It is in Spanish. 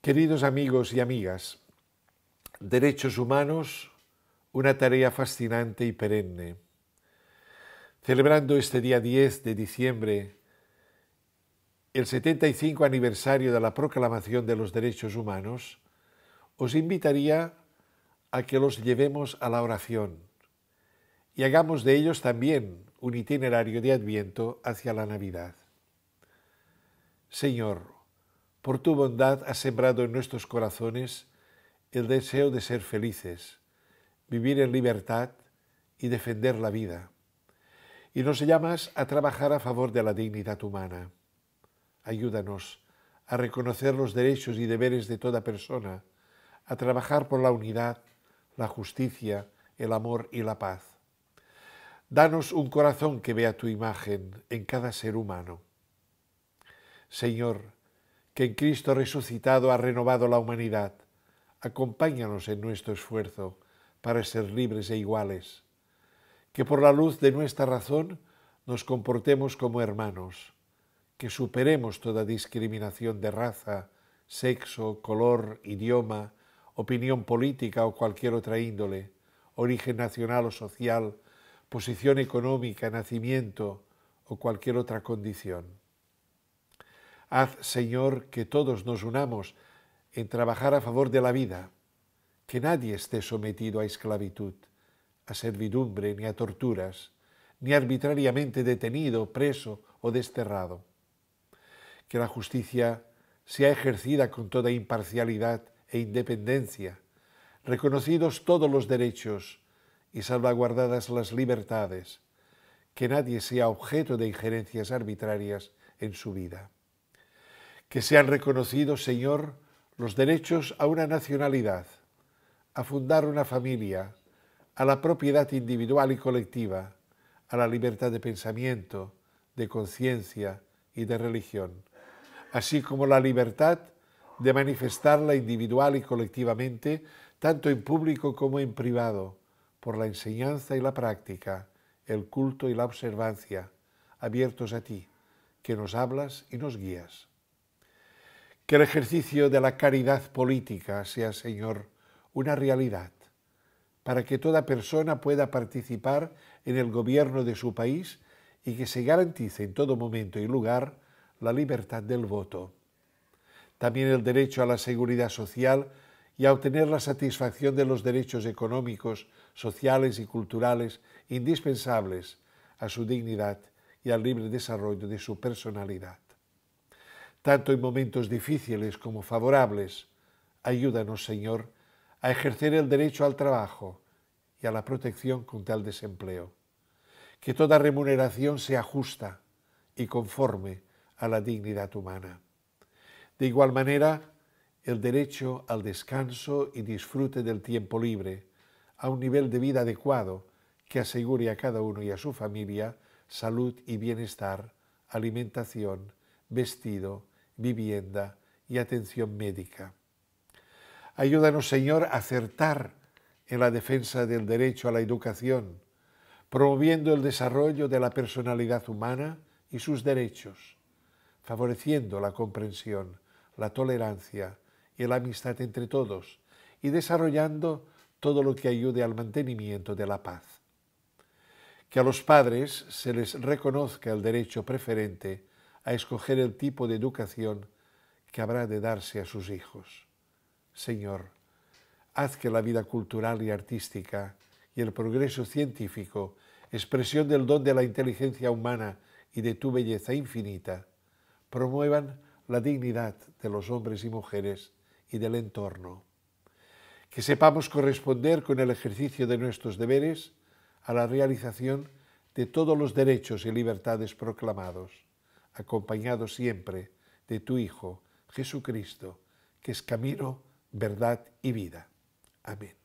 Queridos amigos y amigas, derechos humanos, una tarea fascinante y perenne. Celebrando este día 10 de diciembre, el 75 aniversario de la Proclamación de los Derechos Humanos, os invitaría a que los llevemos a la oración y hagamos de ellos también un itinerario de adviento hacia la Navidad. Señor, por tu bondad has sembrado en nuestros corazones el deseo de ser felices, vivir en libertad y defender la vida. Y nos llamas a trabajar a favor de la dignidad humana. Ayúdanos a reconocer los derechos y deberes de toda persona, a trabajar por la unidad, la justicia, el amor y la paz. Danos un corazón que vea tu imagen en cada ser humano. Señor, que en Cristo resucitado ha renovado la humanidad, acompáñanos en nuestro esfuerzo para ser libres e iguales, que por la luz de nuestra razón nos comportemos como hermanos, que superemos toda discriminación de raza, sexo, color, idioma, opinión política o cualquier otra índole, origen nacional o social, posición económica, nacimiento o cualquier otra condición. Haz, Señor, que todos nos unamos en trabajar a favor de la vida, que nadie esté sometido a esclavitud, a servidumbre ni a torturas, ni arbitrariamente detenido, preso o desterrado. Que la justicia sea ejercida con toda imparcialidad e independencia, reconocidos todos los derechos y salvaguardadas las libertades, que nadie sea objeto de injerencias arbitrarias en su vida que sean reconocidos, Señor, los derechos a una nacionalidad, a fundar una familia, a la propiedad individual y colectiva, a la libertad de pensamiento, de conciencia y de religión, así como la libertad de manifestarla individual y colectivamente, tanto en público como en privado, por la enseñanza y la práctica, el culto y la observancia, abiertos a ti, que nos hablas y nos guías. Que el ejercicio de la caridad política sea, Señor, una realidad, para que toda persona pueda participar en el gobierno de su país y que se garantice en todo momento y lugar la libertad del voto. También el derecho a la seguridad social y a obtener la satisfacción de los derechos económicos, sociales y culturales indispensables a su dignidad y al libre desarrollo de su personalidad tanto en momentos difíciles como favorables. Ayúdanos, Señor, a ejercer el derecho al trabajo y a la protección contra el desempleo. Que toda remuneración sea justa y conforme a la dignidad humana. De igual manera, el derecho al descanso y disfrute del tiempo libre, a un nivel de vida adecuado que asegure a cada uno y a su familia salud y bienestar, alimentación, vestido, vivienda y atención médica. Ayúdanos, Señor, a acertar en la defensa del derecho a la educación, promoviendo el desarrollo de la personalidad humana y sus derechos, favoreciendo la comprensión, la tolerancia y la amistad entre todos, y desarrollando todo lo que ayude al mantenimiento de la paz. Que a los padres se les reconozca el derecho preferente a escoger el tipo de educación que habrá de darse a sus hijos. Señor, haz que la vida cultural y artística y el progreso científico, expresión del don de la inteligencia humana y de tu belleza infinita, promuevan la dignidad de los hombres y mujeres y del entorno. Que sepamos corresponder con el ejercicio de nuestros deberes a la realización de todos los derechos y libertades proclamados acompañado siempre de tu Hijo, Jesucristo, que es camino, verdad y vida. Amén.